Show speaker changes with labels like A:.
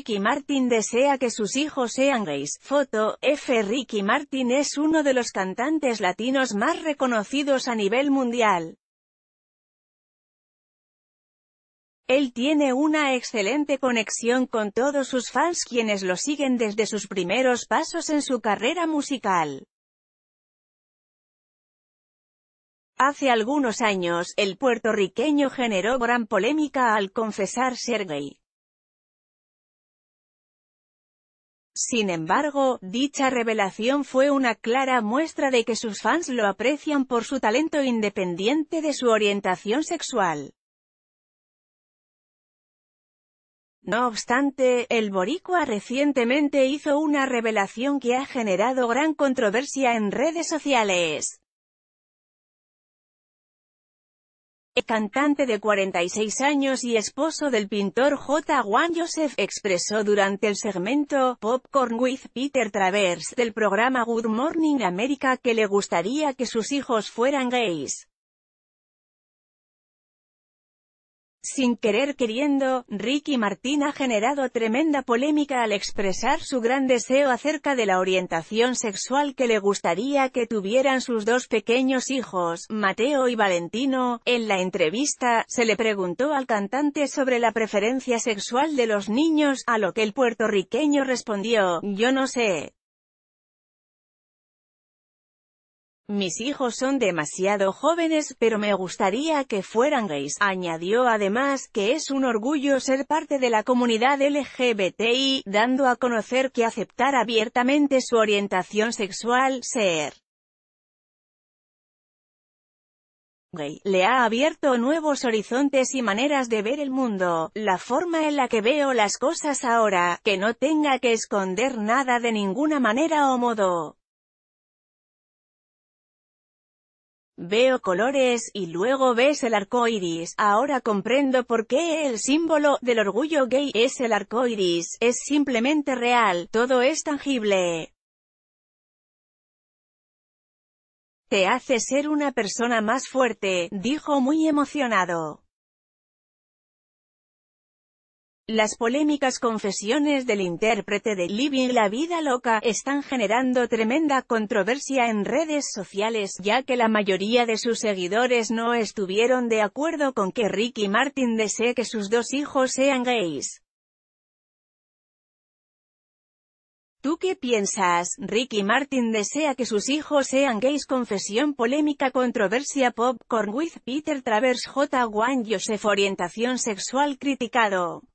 A: Ricky Martin desea que sus hijos sean gays. Foto, F. Ricky Martin es uno de los cantantes latinos más reconocidos a nivel mundial. Él tiene una excelente conexión con todos sus fans quienes lo siguen desde sus primeros pasos en su carrera musical. Hace algunos años, el puertorriqueño generó gran polémica al confesar ser gay. Sin embargo, dicha revelación fue una clara muestra de que sus fans lo aprecian por su talento independiente de su orientación sexual. No obstante, el boricua recientemente hizo una revelación que ha generado gran controversia en redes sociales. cantante de 46 años y esposo del pintor J. Juan Joseph, expresó durante el segmento Popcorn with Peter Travers del programa Good Morning America que le gustaría que sus hijos fueran gays. Sin querer queriendo, Ricky Martin ha generado tremenda polémica al expresar su gran deseo acerca de la orientación sexual que le gustaría que tuvieran sus dos pequeños hijos, Mateo y Valentino. En la entrevista, se le preguntó al cantante sobre la preferencia sexual de los niños, a lo que el puertorriqueño respondió, yo no sé, Mis hijos son demasiado jóvenes, pero me gustaría que fueran gays. Añadió además que es un orgullo ser parte de la comunidad LGBTI, dando a conocer que aceptar abiertamente su orientación sexual, ser gay, le ha abierto nuevos horizontes y maneras de ver el mundo, la forma en la que veo las cosas ahora, que no tenga que esconder nada de ninguna manera o modo. Veo colores, y luego ves el arco iris. Ahora comprendo por qué el símbolo del orgullo gay es el arco iris. Es simplemente real, todo es tangible. Te hace ser una persona más fuerte, dijo muy emocionado. Las polémicas confesiones del intérprete de Living la Vida Loca están generando tremenda controversia en redes sociales, ya que la mayoría de sus seguidores no estuvieron de acuerdo con que Ricky Martin desee que sus dos hijos sean gays. ¿Tú qué piensas? Ricky Martin desea que sus hijos sean gays Confesión polémica Controversia Popcorn with Peter Travers J. Juan Joseph Orientación sexual criticado